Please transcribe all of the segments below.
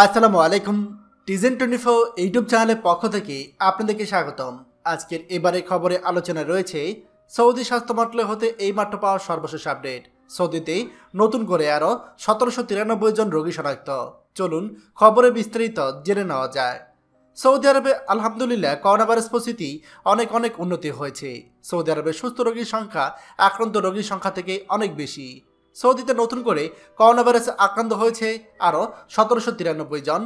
আসসালামু আলাইকুম টিজেন twenty four YouTube চ্যানেলের পক্ষ থেকে আপনাদেরকে স্বাগতম আজকের এবারে খবরে আলোচনা রয়েছে সৌদি স্বাস্থ্য মন্ত্রালয় হতে এই মাত্র পাওয়া সর্বশেষ আপডেট সৌদিতে নতুন করে আরও সতেরোশো তিরানব্বই জন রোগী শনাক্ত চলুন খবরে বিস্তারিত জেনে নেওয়া যায় সৌদি আরবে আলহামদুলিল্লাহ করোনা ভাইরাস পরিস্থিতি অনেক অনেক উন্নতি হয়েছে সৌদি আরবে সুস্থ রোগীর সংখ্যা আক্রান্ত রোগীর সংখ্যা থেকে অনেক বেশি সৌদিতে নতুন করে করোনা ভাইরাসে আক্রান্ত হয়েছে আরও সতেরোশো তিরানব্বই জন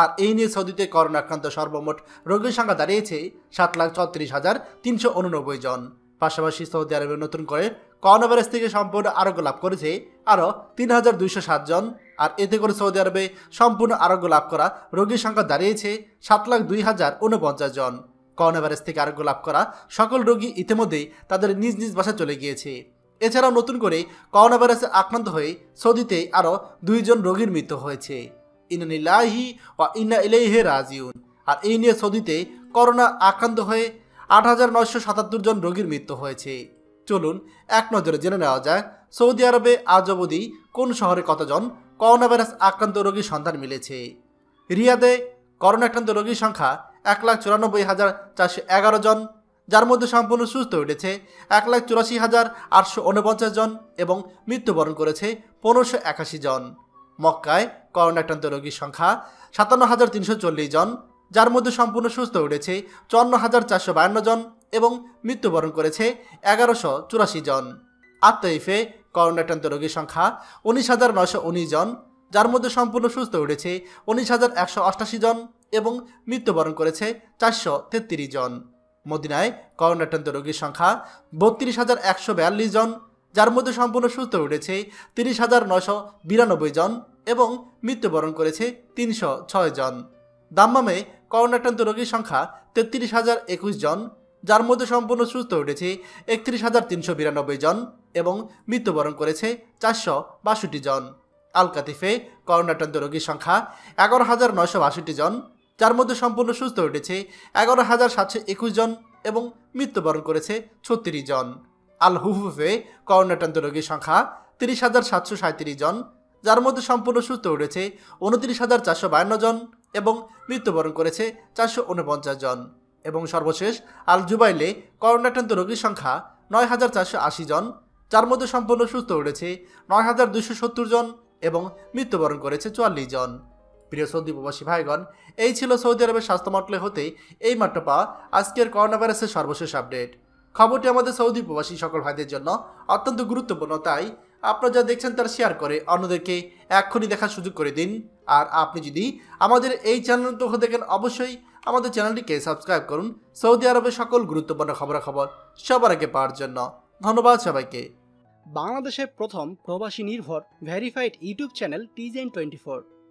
আর এই নিয়ে সৌদিতে করোনা আক্রান্ত সর্বমোট রোগীর সংখ্যা দাঁড়িয়েছে সাত লাখ ছত্রিশ হাজার তিনশো উননব্বই জন পাশাপাশি সৌদি আরবে নতুন করে করোনা ভাইরাস থেকে সম্পূর্ণ আরোগ্য লাভ করেছে আরও তিন হাজার দুইশো সাত জন আর এতে করে সৌদি আরবে সম্পূর্ণ আরোগ্য লাভ করা রোগীর সংখ্যা দাঁড়িয়েছে সাত লাখ দুই হাজার উনপঞ্চাশ জন করোনা ভাইরাস থেকে আরোগ্য লাভ করা সকল রোগী ইতিমধ্যেই তাদের নিজ নিজ বাসা চলে গিয়েছে এছাড়াও নতুন করে করোনা ভাইরাসে আক্রান্ত হয়ে সৌদিতে আরও দুইজন রোগীর মৃত্যু হয়েছে ইনানিল্লাহি বা ইন্না ইলেহে রাজিউন আর এই নিয়ে সৌদিতে করোনা আক্রান্ত হয়ে আট হাজার নয়শো সাতাত্তর জন রোগীর মৃত্যু হয়েছে চলুন এক নজরে জেনে নেওয়া যাক সৌদি আরবে আজ অবধি কোন শহরে কতজন করোনা ভাইরাস আক্রান্ত রোগীর সন্ধান মিলেছে রিয়াদে করোনা আক্রান্ত রোগীর সংখ্যা এক লাখ চুরানব্বই হাজার চারশো এগারো জন যার মধ্যে সম্পূর্ণ সুস্থ উঠেছে এক লাখ চুরাশি হাজার আটশো উনপঞ্চাশ জন এবং মৃত্যুবরণ করেছে পনেরোশো একাশি জন মক্কায় আক্রান্ত রোগীর সংখ্যা সাতান্ন হাজার তিনশো চল্লিশ জন যার মধ্যে সম্পূর্ণ সুস্থ উঠেছে চুয়ান্ন হাজার চারশো বায়ান্ন জন এবং মৃত্যুবরণ করেছে এগারোশো চুরাশি জন করোনা আক্রান্ত রোগীর সংখ্যা উনিশ হাজার নশো উনিশ জন যার মধ্যে সম্পূর্ণ সুস্থ উঠেছে উনিশ হাজার একশো অষ্টাশি জন এবং মৃত্যুবরণ করেছে চারশো তেত্রিশ জন মদিনায় আক্রান্ত রোগীর সংখ্যা বত্রিশ হাজার একশো বিয়াল্লিশ জন যার মধ্যে সম্পূর্ণ সুস্থ উঠেছে তিরিশ হাজার নশো বিরানব্বই জন এবং মৃত্যুবরণ করেছে তিনশো ছয় জন দাম্মামে আক্রান্ত রোগীর সংখ্যা তেত্রিশ হাজার একুশ জন যার মধ্যে সম্পূর্ণ সুস্থ উঠেছে একত্রিশ হাজার তিনশো বিরানব্বই জন এবং মৃত্যুবরণ করেছে চারশো বাষট্টি জন আলকাতিফে করোনা আক্রান্ত রোগীর সংখ্যা এগারো হাজার নয়শো বাষট্টি জন যার মধ্যে সম্পূর্ণ সুস্থ উঠেছে এগারো হাজার সাতশো একুশ জন এবং মৃত্যুবরণ করেছে ছত্রিশ জন আল হুফুফে করোনাক্রান্ত রোগীর সংখ্যা তিরিশ হাজার সাতশো সাঁত্রিশ জন যার মধ্যে সম্পূর্ণ সুস্থ উঠেছে উনত্রিশ হাজার চারশো বায়ান্ন জন এবং মৃত্যুবরণ করেছে চারশো উনপঞ্চাশ জন এবং সর্বশেষ আল জুবাইলে করোনাক্রান্ত রোগীর সংখ্যা নয় হাজার চারশো আশি জন যার মধ্যে সম্পূর্ণ সুস্থ উঠেছে নয় হাজার দুশো সত্তর জন এবং মৃত্যুবরণ করেছে চুয়াল্লিশ জন প্রিয় সৌদি প্রবাসী ভাইগণ এই ছিল সৌদি আরবের স্বাস্থ্য মন্ত্রলে হতেই এই মাত্র পাওয়া আজকের করোনা ভাইরাসের সর্বশেষ আপডেট খবরটি আমাদের সৌদি প্রবাসী সকল ভাইদের জন্য অত্যন্ত গুরুত্বপূর্ণ তাই আপনারা যা দেখছেন তারা শেয়ার করে অন্যদেরকে এক্ষুনি দেখার সুযোগ করে দিন আর আপনি যদি আমাদের এই চ্যানেল তো দেখেন অবশ্যই আমাদের চ্যানেলটিকে সাবস্ক্রাইব করুন সৌদি আরবের সকল গুরুত্বপূর্ণ খবরাখবর সবার আগে পাওয়ার জন্য ধন্যবাদ সবাইকে বাংলাদেশের প্রথম প্রবাসী নির্ভর ভেরিফাইড ইউটিউব চ্যানেল টিজেন টোয়েন্টি ফোর